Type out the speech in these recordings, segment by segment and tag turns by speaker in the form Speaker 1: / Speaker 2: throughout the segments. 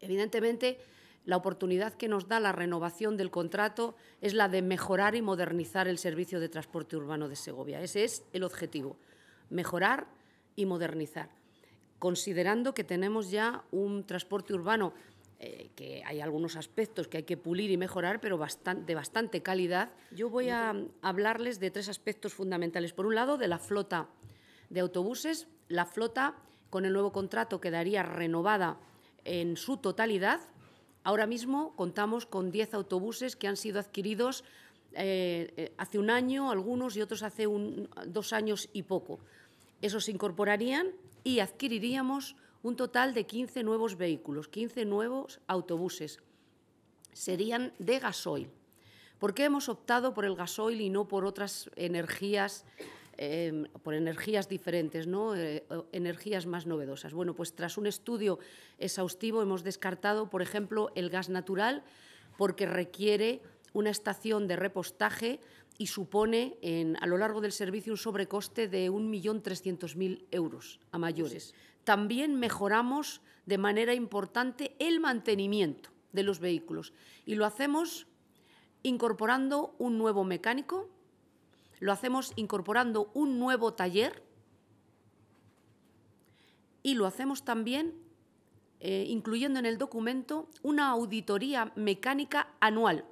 Speaker 1: Evidentemente, la oportunidad que nos da la renovación del contrato es la de mejorar y modernizar el servicio de transporte urbano de Segovia. Ese es el objetivo, mejorar y modernizar, considerando que tenemos ya un transporte urbano eh, que hay algunos aspectos que hay que pulir y mejorar, pero de bastante calidad. Yo voy a hablarles de tres aspectos fundamentales. Por un lado, de la flota de autobuses, la flota con el nuevo contrato quedaría renovada en su totalidad. Ahora mismo contamos con 10 autobuses que han sido adquiridos eh, eh, hace un año, algunos y otros hace dos años y poco. Esos se incorporarían y adquiriríamos un total de 15 nuevos vehículos, 15 nuevos autobuses. Serían de gasoil. ¿Por qué hemos optado por el gasoil y no por otras energías Em, por energías diferentes, ¿no? Eh, energías más novedosas. Bueno, pues tras un estudio exhaustivo hemos descartado, por ejemplo, el gas natural porque requiere una estación de repostaje y supone a lo largo del servicio un sobrecoste de 1.300.000 euros a mayores. También mejoramos de manera importante el mantenimiento de los vehículos y lo hacemos incorporando un nuevo mecánico lo hacemos incorporando un nuevo taller y lo hacemos también eh, incluyendo en el documento una auditoría mecánica anual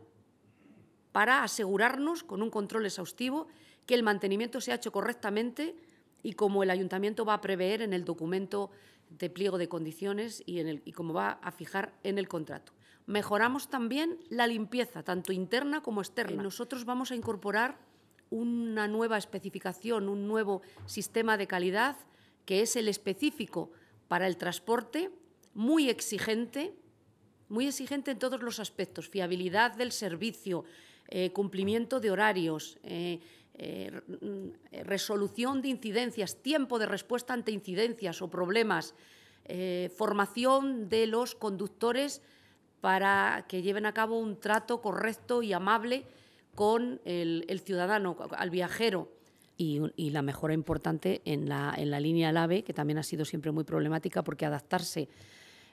Speaker 1: para asegurarnos con un control exhaustivo que el mantenimiento se ha hecho correctamente y como el ayuntamiento va a prever en el documento de pliego de condiciones y, en el, y como va a fijar en el contrato. Mejoramos también la limpieza, tanto interna como externa. Eh, nosotros vamos a incorporar una nueva especificación, un nuevo sistema de calidad que es el específico para el transporte, muy exigente, muy exigente en todos los aspectos, fiabilidad del servicio, eh, cumplimiento de horarios, eh, eh, resolución de incidencias, tiempo de respuesta ante incidencias o problemas, formación de los conductores para que lleven a cabo un trato correcto y amable con el, ciudadano, al viajero. Y, la mejora importante en la, en la línea LAVE... que también ha sido siempre muy problemática porque adaptarse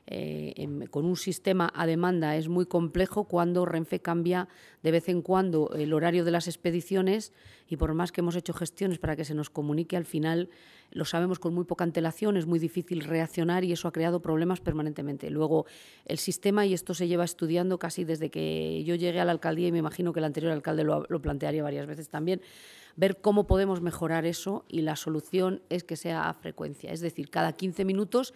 Speaker 1: eh, con un sistema a demanda es muy complejo cuando Renfe cambia de vez en cuando el horario de las expediciones y por más que hemos hecho gestiones para que se nos comunique al final, lo sabemos con muy poca antelación, es muy difícil reaccionar y eso ha creado problemas permanentemente. Luego, el sistema, y esto se lleva estudiando casi desde que yo llegué a la alcaldía y me imagino que el anterior alcalde lo, lo plantearía varias veces también, ver cómo podemos mejorar eso y la solución es que sea a frecuencia, es decir, cada 15 minutos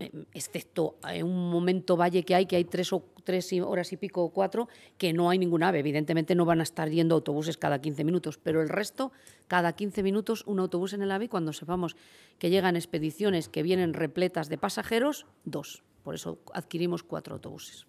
Speaker 1: eh, excepto en eh, un momento valle que hay, que hay tres, o, tres horas y pico o cuatro, que no hay ninguna ave. Evidentemente no van a estar yendo autobuses cada 15 minutos, pero el resto, cada 15 minutos, un autobús en el ave, cuando sepamos que llegan expediciones que vienen repletas de pasajeros, dos. Por eso adquirimos cuatro autobuses.